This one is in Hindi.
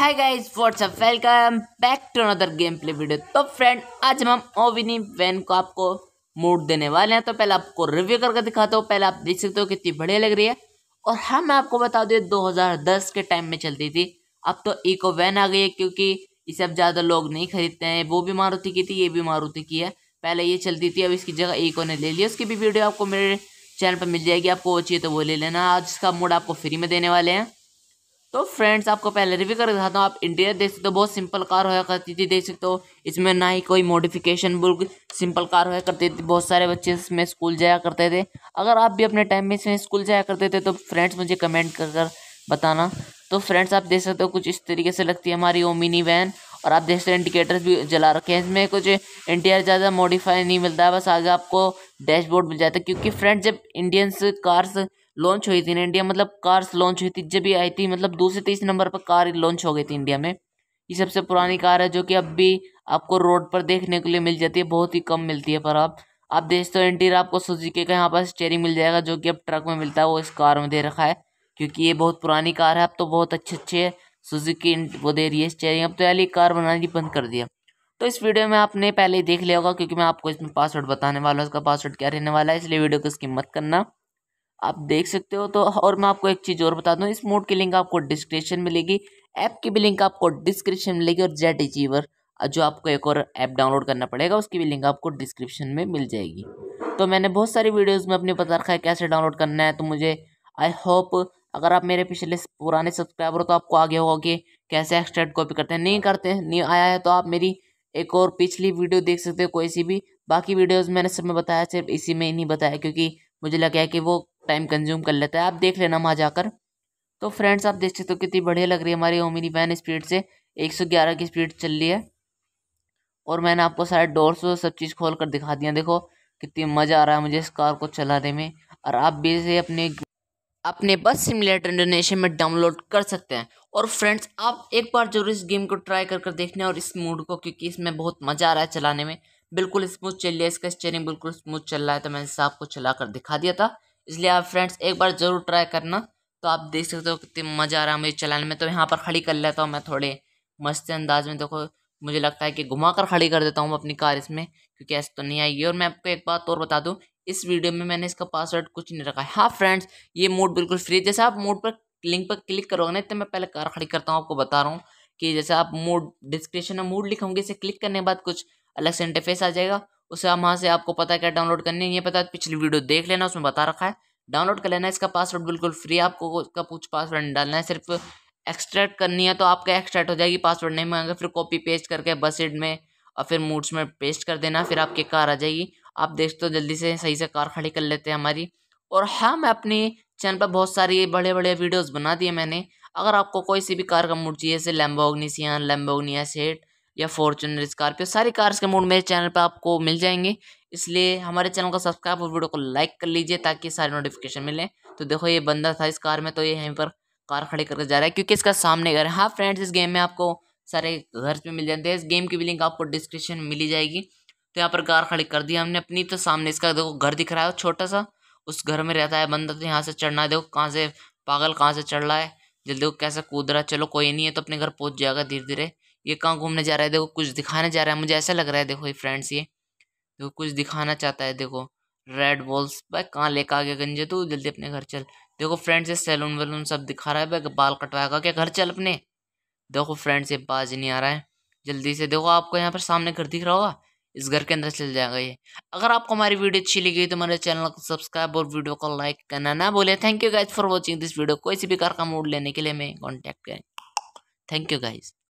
hi guys whatsapp welcome back to another game play video तो फ्रेंड आज हम ओविनी वैन को आपको मूड देने वाले हैं तो पहले आपको रिव्यू करके दिखाता हूँ पहले आप देख सकते हो कितनी बढ़िया लग रही है और हाँ मैं आपको बता दूँ 2010 के टाइम में चलती थी अब तो इको वैन आ गई है क्योंकि इसे अब ज़्यादा लोग नहीं खरीदते हैं वो भी मारुति की थी ये भी मारुति की है पहले ये चलती थी अब इसकी जगह ईको ने ले लिया उसकी भी वीडियो आपको मेरे चैनल पर मिल जाएगी आपको वो चाहिए तो वो ले लेना आज इसका मूड आपको फ्री में देने वाले हैं तो फ्रेंड्स आपको पहले रिव्यू कर दिखाता हूँ आप इंटीरियर देख सकते हो बहुत सिंपल कार होया करती थी देख सकते हो इसमें ना ही कोई मॉडिफिकेशन बुक सिंपल कार होया करती थी बहुत सारे बच्चे इसमें स्कूल जाया करते थे अगर आप भी अपने टाइम में इसमें स्कूल जाया करते थे तो फ्रेंड्स मुझे कमेंट कर कर बताना तो फ्रेंड्स आप देख सकते हो कुछ इस तरीके से लगती है हमारी वो मिनी वैन और आप देख सकते हो इंडिकेटर्स भी जला रखे हैं इसमें कुछ इंटीरियर ज़्यादा मॉडिफाई नहीं मिलता है बस आगे आपको डैशबोर्ड मिल जाता है क्योंकि फ्रेंड्स जब इंडियंस कार्स लॉन्च हुई थी इंडिया मतलब कार्स लॉन्च हुई थी जब भी आई थी मतलब दूसरे तीसरे नंबर पर कार लॉन्च हो गई थी इंडिया में ये सबसे पुरानी कार है जो कि अब भी आपको रोड पर देखने के लिए मिल जाती है बहुत ही कम मिलती है पर आप आप देख हो इंटीरियर आपको सुजुकी के यहाँ पर स्टेयरिंग मिल जाएगा जो कि अब ट्रक में मिलता है वो इस कार में दे रखा है क्योंकि ये बहुत पुरानी कार है अब तो बहुत अच्छे अच्छे सुजुकी वो दे रही है स्टेयरिंग अब तो यार ये कार बनानी बंद कर दिया तो इस वीडियो में आपने पहले ही देख लिया होगा क्योंकि मैं आपको इसमें पासवर्ड बताने वाला हूँ इसका पासवर्ड क्या रहने वाला है इसलिए वीडियो को इसकी मत करना आप देख सकते हो तो और मैं आपको एक चीज़ और बता दूँ इस मोड की लिंक आपको डिस्क्रिप्शन मिलेगी ऐप की भी लिंक आपको डिस्क्रिप्शन मिलेगी और जेट अचीवर जो आपको एक और ऐप डाउनलोड करना पड़ेगा उसकी भी लिंक आपको डिस्क्रिप्शन में मिल जाएगी तो मैंने बहुत सारी वीडियोज़ में अपने बता रखा है कैसे डाउनलोड करना है तो मुझे आई होप अगर आप मेरे पिछले पुराने सब्सक्राइबर हो तो आपको आगे होगा कि कैसे एक्सट्रैक्ट कॉपी करते हैं नहीं करते हैं नहीं आया है तो आप मेरी एक और पिछली वीडियो देख सकते हो कोई सी भी बाकी वीडियोस मैंने सब में बताया सिर्फ इसी में ही नहीं बताया क्योंकि मुझे लगा है कि वो टाइम कंज्यूम कर लेता है आप देख लेना वहाँ जाकर तो फ्रेंड्स आप देख सकते हो कितनी बढ़िया लग रही है हमारी ओमिनी वैन स्पीड से 111 की स्पीड चल रही है और मैंने आपको सारे डोर्स सब चीज़ खोल कर दिखा दिया देखो कितनी मज़ा आ रहा है मुझे इस कार को चलाने में और आप भी इसे अपने अपने बस सिमुलेटर इंडोनेशिया में डाउनलोड कर सकते हैं और फ्रेंड्स आप एक बार जरूर इस गेम को ट्राई कर कर देखना और इस मूड को क्योंकि इसमें बहुत मज़ा आ रहा है चलाने में बिल्कुल स्मूथ चल रही है इसका स्टेयरिंग बिल्कुल स्मूथ चल रहा है तो मैंने आपको चला कर दिखा दिया था इसलिए आप फ्रेंड्स एक बार ज़रूर ट्राई करना तो आप देख सकते हो कितनी मज़ा आ रहा है मुझे चलाने में तो यहाँ पर खड़ी कर लेता हूँ मैं थोड़े मस्त अंदाज में देखो मुझे लगता है कि घुमा कर खड़ी कर देता हूँ अपनी कार इसमें क्योंकि ऐसे तो नहीं आएगी और मैं आपको एक बात और बता दूँ इस वीडियो में मैंने इसका पासवर्ड कुछ नहीं रखा है हाँ फ्रेंड्स ये मोड बिल्कुल फ्री जैसे आप मोड पर लिंक पर क्लिक करोगे ना इतने मैं पहले कार खड़ी करता हूँ आपको बता रहा हूँ कि जैसे आप मोड डिस्क्रिप्शन में मोड लिखोगे इसे क्लिक करने के बाद कुछ अलग से इंटरफेस आ जाएगा उसे हम वहाँ से आपको पता है क्या डाउनलोड करनी है ये पता है पिछली वीडियो देख लेना उसमें बता रखा है डाउनलोड कर लेना इसका पासवर्ड बिल्कुल फ्री आपको उसका कुछ पासवर्ड नहीं डालना है सिर्फ एक्सट्रैक्ट करनी है तो आपका एक्सट्रैक्ट हो जाएगी पासवर्ड नहीं मांगा फिर कॉपी पेस्ट करके बस एड में और फिर मूड्स में पेस्ट कर देना फिर आपकी कार आ जाएगी आप देख तो जल्दी से सही से कार खड़ी कर लेते हैं हमारी और हाँ मैं अपने चैनल पर बहुत सारी बड़े बड़े वीडियोज़ बना दिए मैंने अगर आपको कोई सी भी कार का मूड चाहिए जैसे लैम्बोगनी सियान लैम्बोगनी सेट या फॉर्चुनर स्कॉर्पियो सारी कार्स के मूड मेरे चैनल पर आपको मिल जाएंगे इसलिए हमारे चैनल को सब्सक्राइब और वीडियो को लाइक कर लीजिए ताकि सारे नोटिफिकेशन मिले तो देखो ये बंदा था इस कार में तो ये यहीं पर कार खड़ी करके जा रहा है क्योंकि इसका सामने घर है हाँ फ्रेंड्स इस गेम में आपको सारे घर पे मिल जाते हैं इस गेम की भी लिंक आपको डिस्क्रिप्शन में मिली जाएगी तो यहाँ पर कार खड़ी कर दी हमने अपनी तो सामने इसका देखो घर दिख रहा है छोटा सा उस घर में रहता है बंदा तो यहाँ से चढ़ना है देखो कहाँ से पागल कहाँ से चढ़ रहा है जल्दी देखो कैसे कूद रहा है चलो कोई नहीं है तो अपने घर पहुँच जाएगा धीरे धीरे ये कहाँ घूमने जा रहा है देखो कुछ दिखाने जा रहा है मुझे ऐसा लग रहा है देखो ये फ्रेंड्स ये देखो कुछ दिखाना चाहता है देखो रेड बॉल्स भाई कहाँ लेकर आ गया गंजे तू जल्दी अपने घर चल देखो फ्रेंड्स ये सैलून वैलून सब दिखा रहा है भाई बाल कटवाएगा क्या घर चल अपने देखो फ्रेंड्स ये बाज नहीं आ रहा है जल्दी से देखो आपको यहाँ पर सामने घर दिख रहा होगा इस घर के अंदर चल जाएगा ये अगर आपको हमारी वीडियो अच्छी लगी तो हमारे चैनल को सब्सक्राइब और वीडियो को लाइक करना ना बोले thank you guys for watching this video कोई सी भी कार का मूड लेने के लिए मैं कॉन्टैक्ट करें थैंक यू गाइज